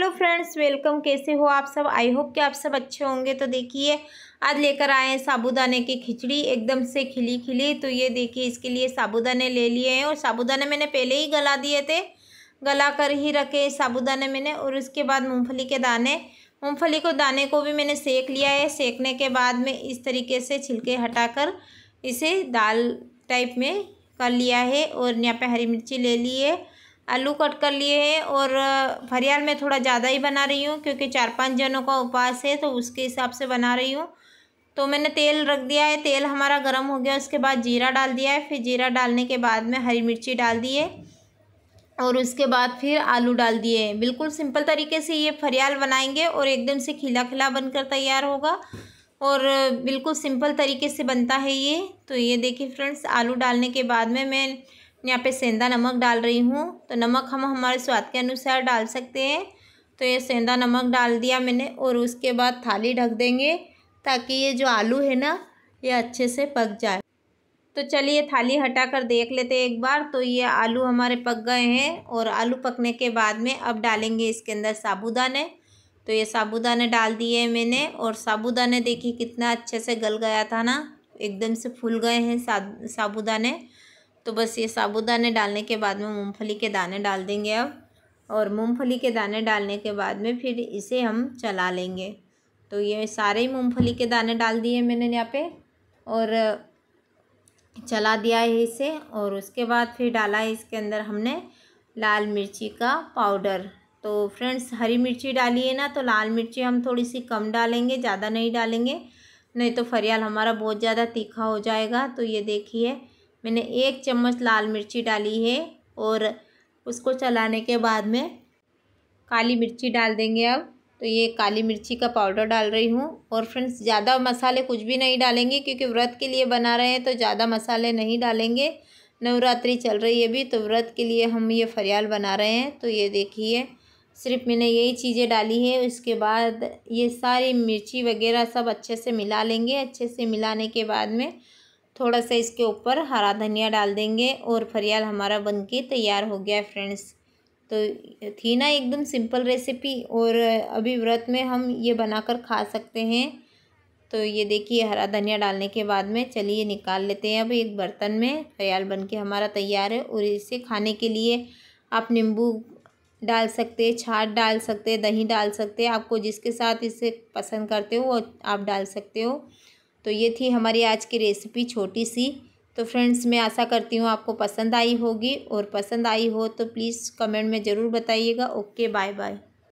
hello friends welcome कैसे हो आप सब आई होप कि आप सब अच्छे होंगे तो देखिए आज लेकर आए हैं साबूदाने की खिचड़ी एकदम से खिली खिली तो ये देखिए इसके लिए साबूदाने ले लिए हैं और साबूदाने मैंने पहले ही गला दिए थे गला कर ही रखे साबूदाने मैंने और उसके बाद मूँगफली के दाने मूँगफली को दाने को भी मैंने सेक लिया है सेकने के बाद में इस तरीके से छिलके कर इसे दाल टाइप में कर लिया है और यहाँ पर हरी मिर्ची ले ली है आलू कट कर लिए हैं और फरियाल में थोड़ा ज़्यादा ही बना रही हूँ क्योंकि चार पांच जनों का उपवास है तो उसके हिसाब से बना रही हूँ तो मैंने तेल रख दिया है तेल हमारा गर्म हो गया उसके बाद जीरा डाल दिया है फिर जीरा डालने के बाद में हरी मिर्ची डाल दी है और उसके बाद फिर आलू डाल दिए बिल्कुल सिंपल तरीके से ये फरियाल बनाएंगे और एकदम से खिला खिला बनकर तैयार होगा और बिल्कुल सिंपल तरीके से बनता है ये तो ये देखिए फ्रेंड्स आलू डालने के बाद में मैं यहाँ पे सेंधा नमक डाल रही हूँ तो नमक हम हमारे स्वाद के अनुसार डाल सकते हैं तो ये सेंधा नमक डाल दिया मैंने और उसके बाद थाली ढक देंगे ताकि ये जो आलू है ना ये अच्छे से पक जाए तो चलिए थाली हटा कर देख लेते हैं एक बार तो ये आलू हमारे पक गए हैं और आलू पकने के बाद में अब डालेंगे इसके अंदर साबुदाने तो ये साबुदाने डाल दिए मैंने और साबुदाने देखिए कितना अच्छे से गल गया था ना एकदम से फूल गए हैं साबुदाने तो बस ये साबुदाने डालने के बाद में मूंगफली के दाने डाल देंगे अब और मूंगफली के दाने डालने के बाद में फिर इसे हम चला लेंगे तो ये सारे ही मूँगफली के दाने डाल दिए मैंने यहाँ पे और चला दिया है इसे और उसके बाद फिर डाला है इसके अंदर हमने लाल मिर्ची का पाउडर तो फ्रेंड्स हरी मिर्ची डाली है ना तो लाल मिर्ची हम थोड़ी सी कम डालेंगे ज़्यादा नहीं डालेंगे नहीं तो फरियाल हमारा बहुत ज़्यादा तीखा हो जाएगा तो ये देखिए मैंने एक चम्मच लाल मिर्ची डाली है और उसको चलाने के बाद में काली मिर्ची डाल देंगे अब तो ये काली मिर्ची का पाउडर डाल रही हूँ और फ्रेंड्स ज़्यादा मसाले कुछ भी नहीं डालेंगे क्योंकि व्रत के लिए बना रहे हैं तो ज़्यादा मसाले नहीं डालेंगे नवरात्रि चल रही है भी तो व्रत के लिए हम ये फरियाल बना रहे हैं तो ये देखिए सिर्फ मैंने यही चीज़ें डाली है उसके बाद ये सारी मिर्ची वगैरह सब अच्छे से मिला लेंगे अच्छे से मिलाने के बाद में थोड़ा सा इसके ऊपर हरा धनिया डाल देंगे और फरियाल हमारा बन के तैयार हो गया फ्रेंड्स तो थी ना एकदम सिंपल रेसिपी और अभी व्रत में हम ये बनाकर खा सकते हैं तो ये देखिए हरा धनिया डालने के बाद में चलिए निकाल लेते हैं अब एक बर्तन में फरियाल बन के हमारा तैयार है और इसे खाने के लिए आप नींबू डाल सकते छाछ डाल सकते दही डाल सकते आपको जिसके साथ इसे पसंद करते हो वो आप डाल सकते हो तो ये थी हमारी आज की रेसिपी छोटी सी तो फ्रेंड्स मैं आशा करती हूँ आपको पसंद आई होगी और पसंद आई हो तो प्लीज़ कमेंट में ज़रूर बताइएगा ओके बाय बाय